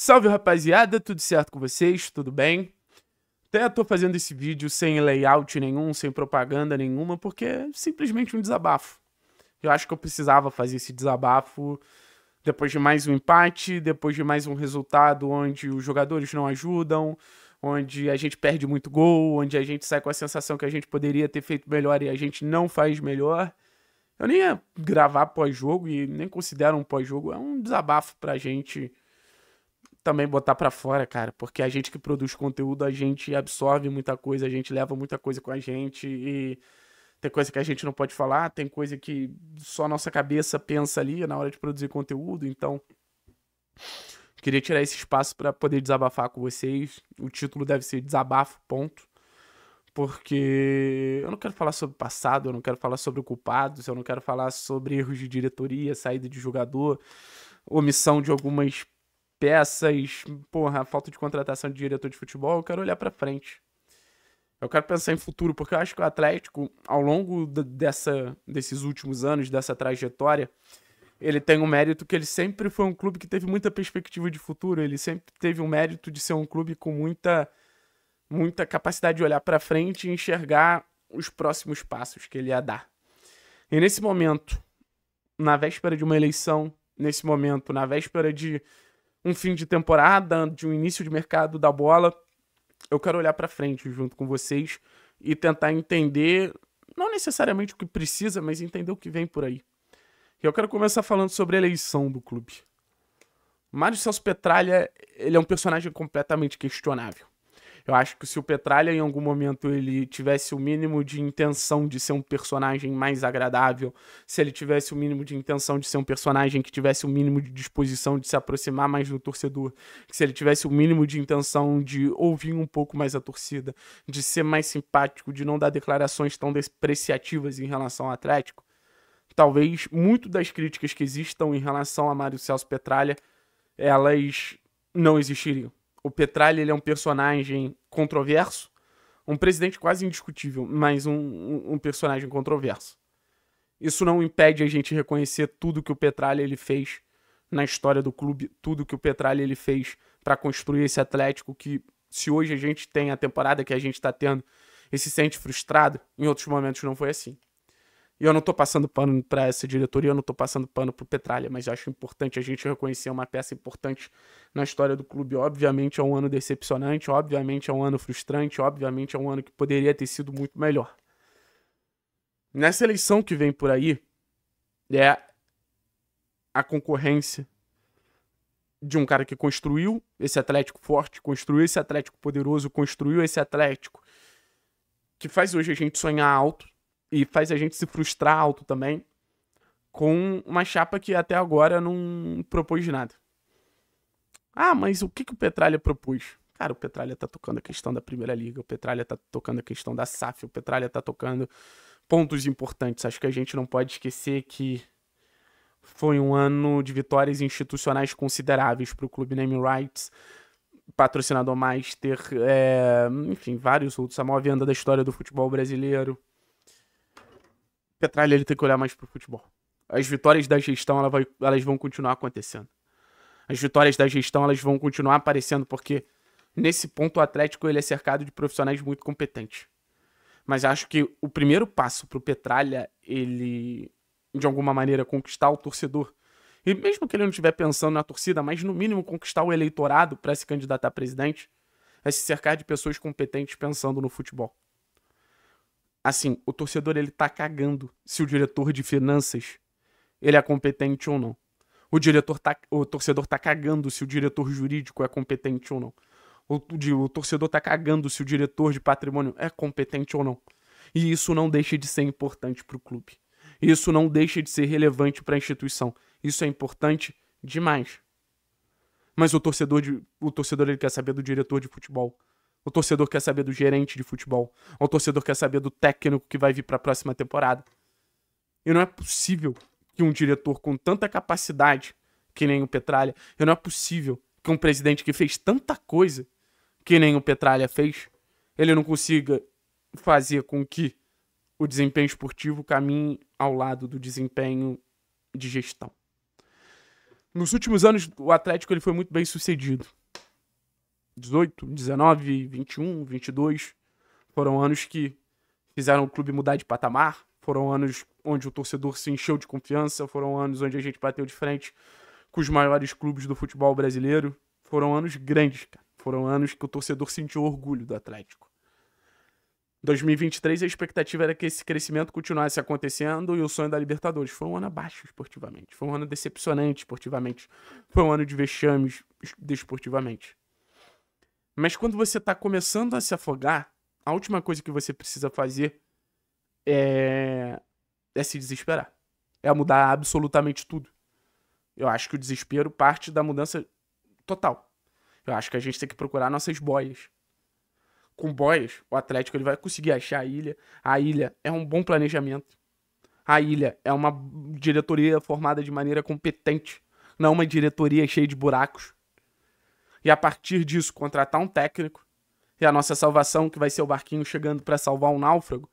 Salve rapaziada, tudo certo com vocês? Tudo bem? Até tô fazendo esse vídeo sem layout nenhum, sem propaganda nenhuma, porque é simplesmente um desabafo. Eu acho que eu precisava fazer esse desabafo depois de mais um empate, depois de mais um resultado onde os jogadores não ajudam, onde a gente perde muito gol, onde a gente sai com a sensação que a gente poderia ter feito melhor e a gente não faz melhor. Eu nem ia gravar pós-jogo e nem considero um pós-jogo, é um desabafo pra gente também botar para fora, cara, porque a gente que produz conteúdo, a gente absorve muita coisa, a gente leva muita coisa com a gente e tem coisa que a gente não pode falar, tem coisa que só a nossa cabeça pensa ali na hora de produzir conteúdo, então queria tirar esse espaço para poder desabafar com vocês. O título deve ser desabafo, ponto. Porque eu não quero falar sobre o passado, eu não quero falar sobre culpados, eu não quero falar sobre erros de diretoria, saída de jogador, omissão de algumas peças, porra, falta de contratação de diretor de futebol, eu quero olhar para frente. Eu quero pensar em futuro, porque eu acho que o Atlético, ao longo dessa, desses últimos anos, dessa trajetória, ele tem um mérito que ele sempre foi um clube que teve muita perspectiva de futuro, ele sempre teve um mérito de ser um clube com muita, muita capacidade de olhar para frente e enxergar os próximos passos que ele ia dar. E nesse momento, na véspera de uma eleição, nesse momento, na véspera de um fim de temporada, de um início de mercado da bola, eu quero olhar para frente junto com vocês e tentar entender, não necessariamente o que precisa, mas entender o que vem por aí. E eu quero começar falando sobre a eleição do clube. Mário Celso Petralha, ele é um personagem completamente questionável. Eu acho que se o Petralha em algum momento ele tivesse o mínimo de intenção de ser um personagem mais agradável, se ele tivesse o mínimo de intenção de ser um personagem que tivesse o mínimo de disposição de se aproximar mais do torcedor, se ele tivesse o mínimo de intenção de ouvir um pouco mais a torcida, de ser mais simpático, de não dar declarações tão depreciativas em relação ao Atlético, talvez muito das críticas que existam em relação a Mário Celso Petralha, elas não existiriam o Petralha ele é um personagem controverso, um presidente quase indiscutível, mas um, um, um personagem controverso. Isso não impede a gente reconhecer tudo que o Petralha ele fez na história do clube, tudo que o Petralha ele fez para construir esse Atlético que se hoje a gente tem a temporada que a gente está tendo e se sente frustrado, em outros momentos não foi assim. E eu não tô passando pano para essa diretoria, eu não tô passando pano pro Petralha, mas acho importante a gente reconhecer uma peça importante na história do clube. Obviamente é um ano decepcionante, obviamente é um ano frustrante, obviamente é um ano que poderia ter sido muito melhor. Nessa eleição que vem por aí, é a concorrência de um cara que construiu esse Atlético forte, construiu esse Atlético poderoso, construiu esse Atlético que faz hoje a gente sonhar alto e faz a gente se frustrar alto também com uma chapa que até agora não propôs nada. Ah, mas o que, que o Petralha propôs? Cara, o Petralha tá tocando a questão da Primeira Liga, o Petralha tá tocando a questão da SAF, o Petralha tá tocando pontos importantes. Acho que a gente não pode esquecer que foi um ano de vitórias institucionais consideráveis para o clube Name Rights, patrocinador Master, é, eh, enfim, vários outros, a maior venda da história do futebol brasileiro. Petralha ele tem que olhar mais pro futebol. As vitórias da gestão ela vai, elas vão continuar acontecendo. As vitórias da gestão elas vão continuar aparecendo porque nesse ponto o Atlético ele é cercado de profissionais muito competentes. Mas acho que o primeiro passo pro Petralha ele de alguma maneira conquistar o torcedor e mesmo que ele não estiver pensando na torcida, mas no mínimo conquistar o eleitorado para se candidatar a presidente, é se cercar de pessoas competentes pensando no futebol. Assim, o torcedor ele tá cagando se o diretor de finanças ele é competente ou não. O diretor tá, o torcedor tá cagando se o diretor jurídico é competente ou não. O, o, torcedor tá cagando se o diretor de patrimônio é competente ou não. E isso não deixa de ser importante para o clube. Isso não deixa de ser relevante para a instituição. Isso é importante demais. Mas o torcedor, de, o torcedor ele quer saber do diretor de futebol. O torcedor quer saber do gerente de futebol. O torcedor quer saber do técnico que vai vir para a próxima temporada. E não é possível que um diretor com tanta capacidade, que nem o Petralha, e não é possível que um presidente que fez tanta coisa, que nem o Petralha fez, ele não consiga fazer com que o desempenho esportivo caminhe ao lado do desempenho de gestão. Nos últimos anos, o Atlético ele foi muito bem sucedido. 18, 19, 21, 22. Foram anos que fizeram o clube mudar de patamar, foram anos onde o torcedor se encheu de confiança, foram anos onde a gente bateu de frente com os maiores clubes do futebol brasileiro. Foram anos grandes, cara. Foram anos que o torcedor sentiu orgulho do Atlético. 2023 a expectativa era que esse crescimento continuasse acontecendo e o sonho da Libertadores foi um ano abaixo esportivamente, foi um ano decepcionante esportivamente, foi um ano de vexames desportivamente. Mas quando você está começando a se afogar, a última coisa que você precisa fazer é, é se desesperar. É mudar absolutamente tudo. Eu acho que o desespero parte da mudança total. Eu acho que a gente tem que procurar nossas boias. Com boias, o Atlético ele vai conseguir achar a ilha. A ilha é um bom planejamento. A ilha é uma diretoria formada de maneira competente, não uma diretoria cheia de buracos e a partir disso contratar um técnico. E a nossa salvação, que vai ser o barquinho chegando para salvar um náufrago,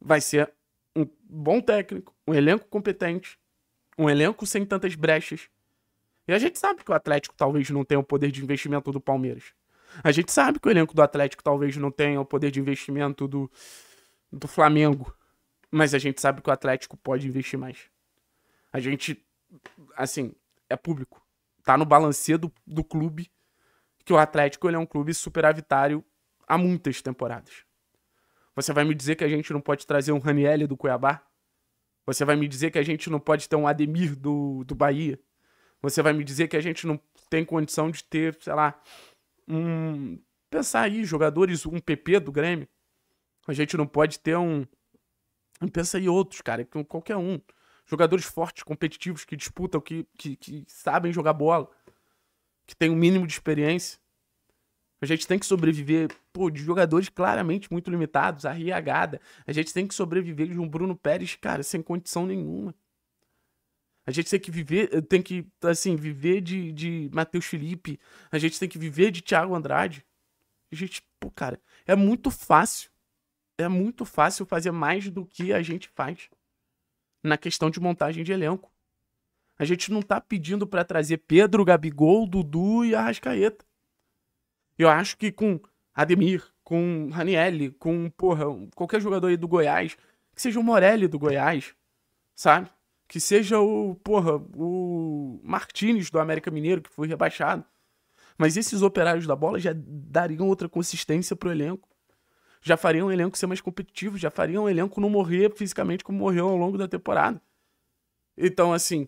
vai ser um bom técnico, um elenco competente, um elenco sem tantas brechas. E a gente sabe que o Atlético talvez não tenha o poder de investimento do Palmeiras. A gente sabe que o elenco do Atlético talvez não tenha o poder de investimento do, do Flamengo. Mas a gente sabe que o Atlético pode investir mais. A gente, assim, é público tá no balancê do, do clube que o Atlético ele é um clube superavitário há muitas temporadas. Você vai me dizer que a gente não pode trazer um Raniel do Cuiabá? Você vai me dizer que a gente não pode ter um Ademir do, do Bahia? Você vai me dizer que a gente não tem condição de ter, sei lá, um. Pensar aí, jogadores, um PP do Grêmio. A gente não pode ter um. Pensa aí outros, cara, qualquer um. Jogadores fortes, competitivos, que disputam, que, que, que sabem jogar bola, que têm o um mínimo de experiência. A gente tem que sobreviver pô, de jogadores claramente muito limitados, arriagada. A gente tem que sobreviver de um Bruno Pérez, cara, sem condição nenhuma. A gente tem que viver, eh, tem que, assim, viver de, de Matheus Felipe. A gente tem que viver de Thiago Andrade. A gente, pô, cara, é muito fácil. É muito fácil fazer mais do que a gente faz na questão de montagem de elenco. A gente não tá pedindo para trazer Pedro, Gabigol, Dudu e Arrascaeta. Eu acho que com Ademir, com Ranielli, com porra, qualquer jogador aí do Goiás, que seja o Morelli do Goiás, sabe? Que seja o, porra, o Martinez do América Mineiro, que foi rebaixado. Mas esses operários da bola já dariam outra consistência pro elenco já faria um elenco ser mais competitivo, já faria um elenco não morrer fisicamente como morreu ao longo da temporada. Então, assim,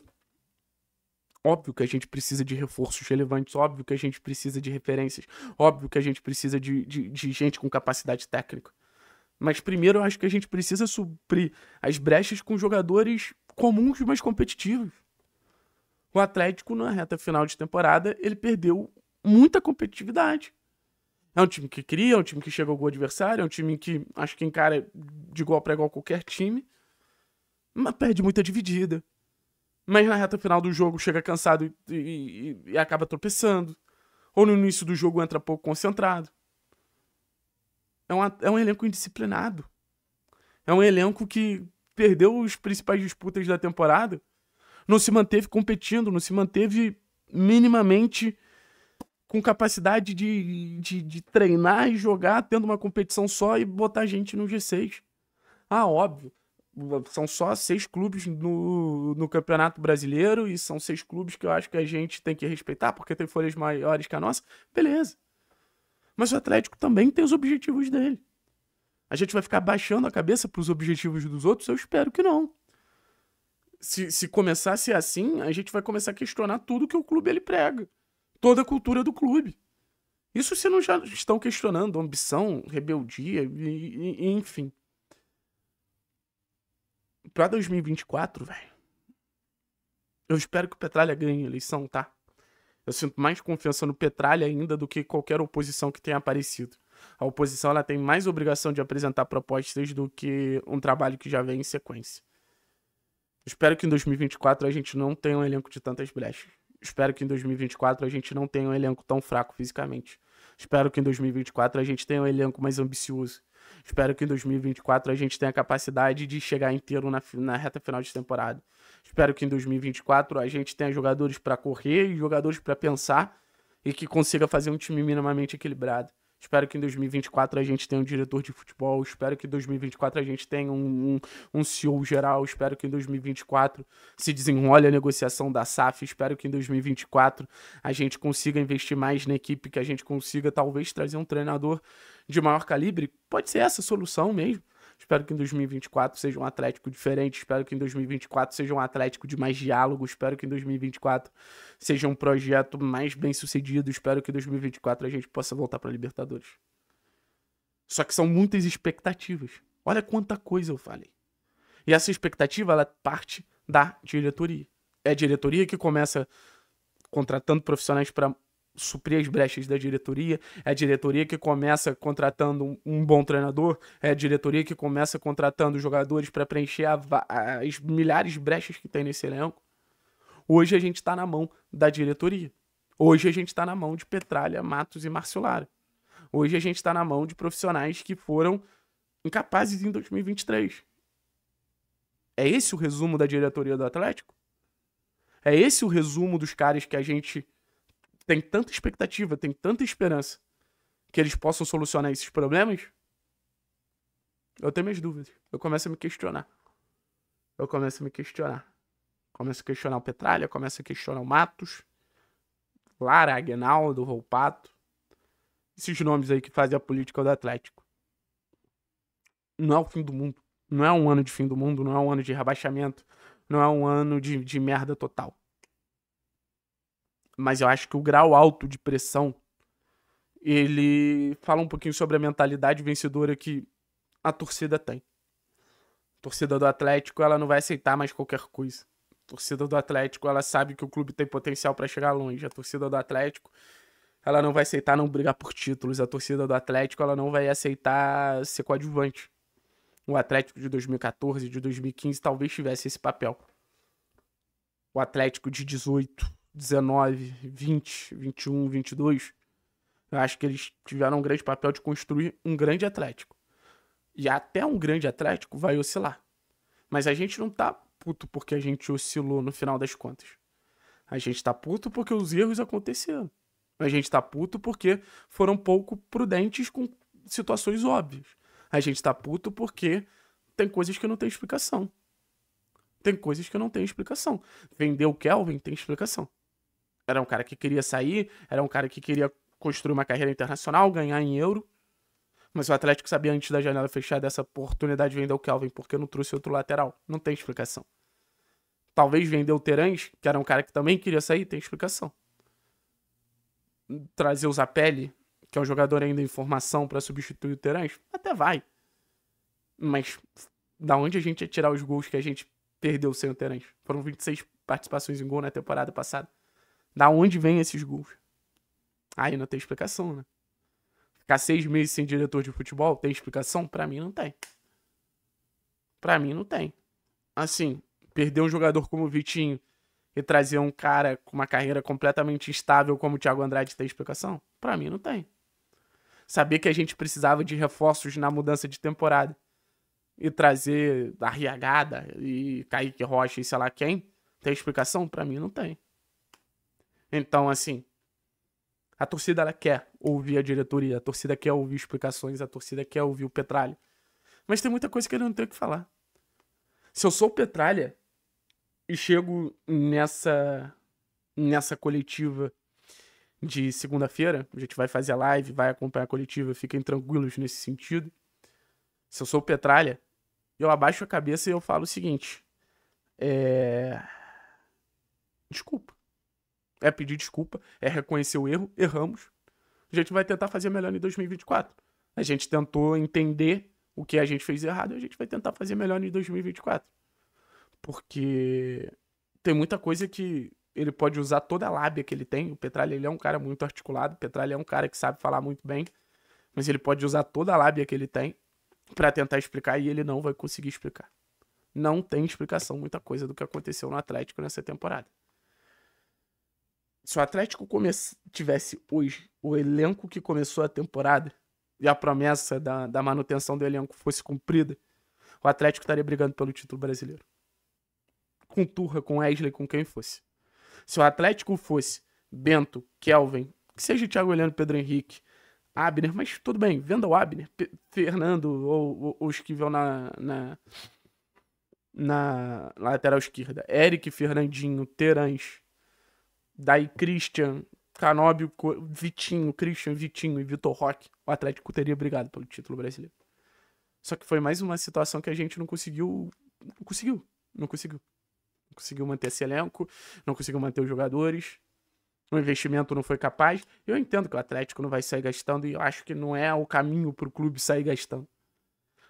óbvio que a gente precisa de reforços relevantes, óbvio que a gente precisa de referências, óbvio que a gente precisa de, de, de gente com capacidade técnica. Mas primeiro eu acho que a gente precisa suprir as brechas com jogadores comuns, mas competitivos. O Atlético, na reta final de temporada, ele perdeu muita competitividade. É um time que cria, é um time que chega ao gol adversário, é um time que acho que encara de igual para igual qualquer time, mas perde muita dividida. Mas na reta final do jogo chega cansado e, e, e acaba tropeçando. Ou no início do jogo entra pouco concentrado. É, uma, é um elenco indisciplinado. É um elenco que perdeu os principais disputas da temporada, não se manteve competindo, não se manteve minimamente com capacidade de, de, de, treinar e jogar tendo uma competição só e botar gente no G6. Ah, óbvio. São só seis clubes no, no Campeonato Brasileiro e são seis clubes que eu acho que a gente tem que respeitar porque tem folhas maiores que a nossa. Beleza. Mas o Atlético também tem os objetivos dele. A gente vai ficar baixando a cabeça para os objetivos dos outros? Eu espero que não. Se, se começar a ser assim, a gente vai começar a questionar tudo que o clube ele prega toda a cultura do clube. Isso se não já estão questionando ambição, rebeldia, e, e, enfim. Pra 2024, velho. Eu espero que o Petralha ganhe a eleição, tá? Eu sinto mais confiança no Petralha ainda do que qualquer oposição que tenha aparecido. A oposição ela tem mais obrigação de apresentar propostas do que um trabalho que já vem em sequência. Espero que em 2024 a gente não tenha um elenco de tantas brechas espero que em 2024 a gente não tenha um elenco tão fraco fisicamente. Espero que em 2024 a gente tenha um elenco mais ambicioso. Espero que em 2024 a gente tenha a capacidade de chegar inteiro na, na reta final de temporada. Espero que em 2024 a gente tenha jogadores para correr e jogadores para pensar e que consiga fazer um time minimamente equilibrado. Espero que em 2024 a gente tenha um diretor de futebol. Espero que em 2024 a gente tenha um, um, um CEO geral. Espero que em 2024 se desenrole a negociação da SAF. Espero que em 2024 a gente consiga investir mais na equipe, que a gente consiga talvez trazer um treinador de maior calibre. Pode ser essa a solução mesmo. Espero que em 2024 seja um Atlético diferente. Espero que em 2024 seja um Atlético de mais diálogo. Espero que em 2024 seja um projeto mais bem sucedido. Espero que em 2024 a gente possa voltar para Libertadores. Só que são muitas expectativas. Olha quanta coisa eu falei. E essa expectativa ela parte da diretoria. É a diretoria que começa contratando profissionais para suprir as brechas da diretoria, é a diretoria que começa contratando um, um bom treinador, é a diretoria que começa contratando jogadores para preencher a, a, as milhares de brechas que tem nesse elenco. Hoje a gente está na mão da diretoria. Hoje a gente está na mão de Petralha, Matos e Marcelara. Hoje a gente está na mão de profissionais que foram incapazes em 2023. É esse o resumo da diretoria do Atlético? É esse o resumo dos caras que a gente tem tanta expectativa, tem tanta esperança que eles possam solucionar esses problemas? Eu tenho minhas dúvidas. Eu começo a me questionar. Eu começo a me questionar. Começo a questionar o Petralha, começo a questionar o Matos, Lara, Aguinaldo, Roupato. Esses nomes aí que fazem a política do Atlético. Não é o fim do mundo. Não é um ano de fim do mundo, não é um ano de rebaixamento, não é um ano de, de merda total mas eu acho que o grau alto de pressão ele fala um pouquinho sobre a mentalidade vencedora que a torcida tem. A torcida do Atlético, ela não vai aceitar mais qualquer coisa. A torcida do Atlético, ela sabe que o clube tem potencial para chegar longe. A torcida do Atlético, ela não vai aceitar não brigar por títulos. A torcida do Atlético, ela não vai aceitar ser coadjuvante. O Atlético de 2014, de 2015, talvez tivesse esse papel. O Atlético de 18, 19, 20, 21, 22, eu acho que eles tiveram um grande papel de construir um grande Atlético. E até um grande Atlético vai oscilar. Mas a gente não tá puto porque a gente oscilou no final das contas. A gente tá puto porque os erros aconteceram. A gente tá puto porque foram pouco prudentes com situações óbvias. A gente tá puto porque tem coisas que não tem explicação. Tem coisas que não tem explicação. Vender o Kelvin tem explicação. Era um cara que queria sair, era um cara que queria construir uma carreira internacional, ganhar em euro. Mas o Atlético sabia antes da janela fechada essa oportunidade de vender o Kelvin, porque não trouxe outro lateral. Não tem explicação. Talvez vender o Terãs, que era um cara que também queria sair, tem explicação. Trazer o Zapelli, que é um jogador ainda em formação, para substituir o Terãs, até vai. Mas da onde a gente ia tirar os gols que a gente perdeu sem o Terãs? Foram 26 participações em gol na temporada passada. Da onde vêm esses gols? Aí não tem explicação, né? Ficar seis meses sem diretor de futebol tem explicação? Para mim não tem. Para mim não tem. Assim, perder um jogador como o Vitinho e trazer um cara com uma carreira completamente instável como o Thiago Andrade tem explicação? Para mim não tem. Saber que a gente precisava de reforços na mudança de temporada e trazer a Riagada e Kaique Rocha e sei lá quem, tem explicação? Para mim não tem. Então, assim, a torcida ela quer ouvir a diretoria, a torcida quer ouvir explicações, a torcida quer ouvir o Petralha. Mas tem muita coisa que ele não tem o que falar. Se eu sou o Petralha e chego nessa nessa coletiva de segunda-feira, a gente vai fazer a live, vai acompanhar a coletiva, fiquem tranquilos nesse sentido. Se eu sou o Petralha, eu abaixo a cabeça e eu falo o seguinte: é... desculpa. É pedir desculpa, é reconhecer o erro, erramos. A gente vai tentar fazer melhor em 2024. A gente tentou entender o que a gente fez errado e a gente vai tentar fazer melhor em 2024. Porque tem muita coisa que ele pode usar toda a lábia que ele tem. O Petralha ele é um cara muito articulado, o Petralha é um cara que sabe falar muito bem, mas ele pode usar toda a lábia que ele tem para tentar explicar e ele não vai conseguir explicar. Não tem explicação muita coisa do que aconteceu no Atlético nessa temporada se o Atlético tivesse hoje o elenco que começou a temporada e a promessa da, da manutenção do elenco fosse cumprida, o Atlético estaria brigando pelo título brasileiro. Com Turra, com Wesley, com quem fosse. Se o Atlético fosse Bento, Kelvin, que seja Thiago Heleno, Pedro Henrique, Abner, mas tudo bem, venda o Abner, P Fernando ou, ou, que Esquivel na, na, na lateral esquerda, Eric, Fernandinho, Terãs, Daí Christian, Canóbio, Vitinho, Christian, Vitinho e Vitor Roque. O Atlético teria brigado pelo título brasileiro. Só que foi mais uma situação que a gente não conseguiu. Não conseguiu. Não conseguiu. Não conseguiu manter esse elenco, não conseguiu manter os jogadores. O investimento não foi capaz. Eu entendo que o Atlético não vai sair gastando e eu acho que não é o caminho para o clube sair gastando.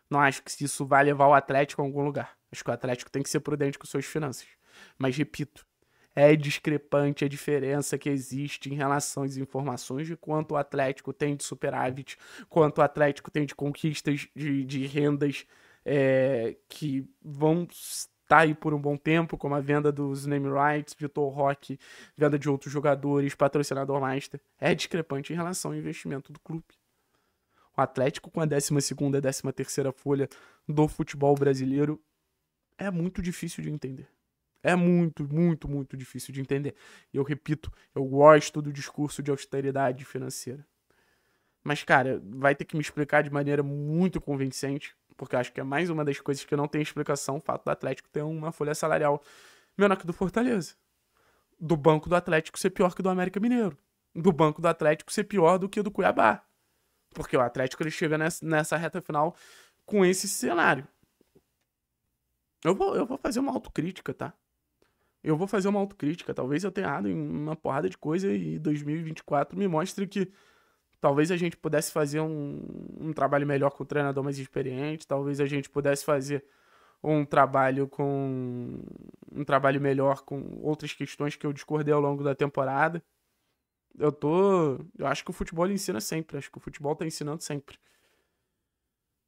Não acho que isso vai levar o Atlético a algum lugar. Acho que o Atlético tem que ser prudente com suas finanças. Mas repito, é discrepante a diferença que existe em relação às informações de quanto o Atlético tem de superávit, quanto o Atlético tem de conquistas de, de rendas é, que vão estar aí por um bom tempo, como a venda dos name rights, Vitor Roque, venda de outros jogadores, patrocinador master, é discrepante em relação ao investimento do clube. O Atlético com a 12 e 13 terceira folha do futebol brasileiro é muito difícil de entender. É muito, muito, muito difícil de entender. E eu repito, eu gosto do discurso de austeridade financeira. Mas, cara, vai ter que me explicar de maneira muito convincente, porque acho que é mais uma das coisas que não tem explicação o fato do Atlético ter uma folha salarial menor que do Fortaleza. Do banco do Atlético ser pior que do América Mineiro. Do banco do Atlético ser pior do que do Cuiabá. Porque o Atlético ele chega nessa, nessa reta final com esse cenário. Eu vou, eu vou fazer uma autocrítica, tá? eu vou fazer uma autocrítica. Talvez eu tenha errado em uma porrada de coisa e 2024 me mostre que talvez a gente pudesse fazer um, um trabalho melhor com o treinador mais experiente, talvez a gente pudesse fazer um trabalho com um trabalho melhor com outras questões que eu discordei ao longo da temporada. Eu tô, eu acho que o futebol ensina sempre, acho que o futebol tá ensinando sempre.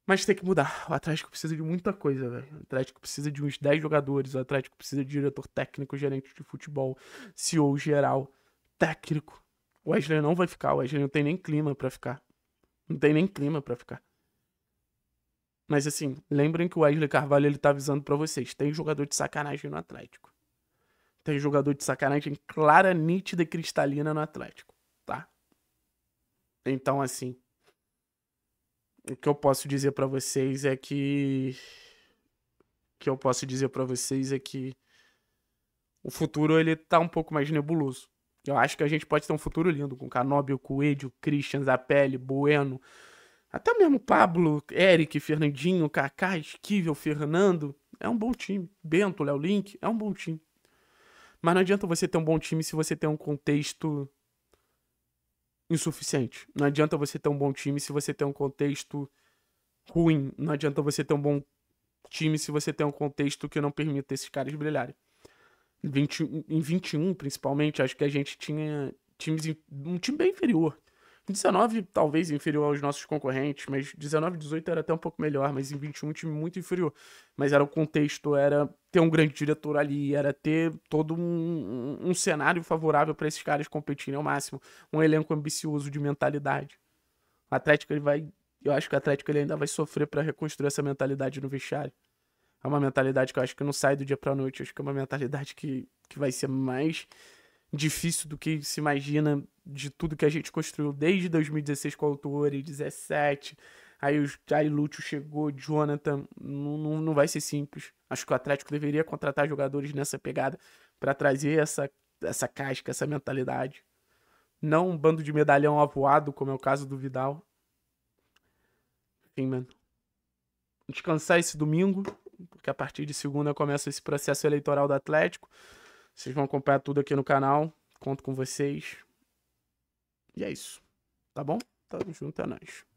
Mas tem que mudar. O Atlético precisa de muita coisa, velho. O Atlético precisa de uns 10 jogadores. O Atlético precisa de diretor técnico, gerente de futebol, CEO geral, técnico. O Wesley não vai ficar. O Wesley não tem nem clima para ficar. Não tem nem clima para ficar. Mas assim, lembrem que o Wesley Carvalho ele tá avisando para vocês. Tem jogador de sacanagem no Atlético. Tem jogador de sacanagem clara, nítida e cristalina no Atlético, tá? Então assim, o que eu posso dizer para vocês é que o que eu posso dizer para vocês é que o futuro ele tá um pouco mais nebuloso. Eu acho que a gente pode ter um futuro lindo com Canóbio, Coelho, Christian, Zapelli, Bueno, até mesmo Pablo, Eric, Fernandinho, Kaká, Esquivel, Fernando. É um bom time. Bento, Léo Link, é um bom time. Mas não adianta você ter um bom time se você tem um contexto insuficiente. Não adianta você ter um bom time se você tem um contexto ruim. Não adianta você ter um bom time se você tem um contexto que não permita esses caras brilharem. 20, em 21, principalmente, acho que a gente tinha times um time bem inferior 19 talvez inferior aos nossos concorrentes, mas 19 18 era até um pouco melhor, mas em 21 um time muito inferior. Mas era o contexto, era ter um grande diretor ali, era ter todo um, um, cenário favorável para esses caras competirem ao máximo, um elenco ambicioso de mentalidade. O Atlético ele vai, eu acho que o Atlético ele ainda vai sofrer para reconstruir essa mentalidade no vestiário. É uma mentalidade que eu acho que não sai do dia para noite, eu acho que é uma mentalidade que, que vai ser mais difícil do que se imagina de tudo que a gente construiu desde 2016 com o autor e 17. Aí o Jai Lúcio chegou, Jonathan. Não, não, não vai ser simples. Acho que o Atlético deveria contratar jogadores nessa pegada para trazer essa, essa casca, essa mentalidade. Não um bando de medalhão avoado, como é o caso do Vidal. Enfim, mano. Descansar esse domingo, porque a partir de segunda começa esse processo eleitoral do Atlético. Vocês vão acompanhar tudo aqui no canal. Conto com vocês. E é isso. Tá bom? Tamo junto, é nóis.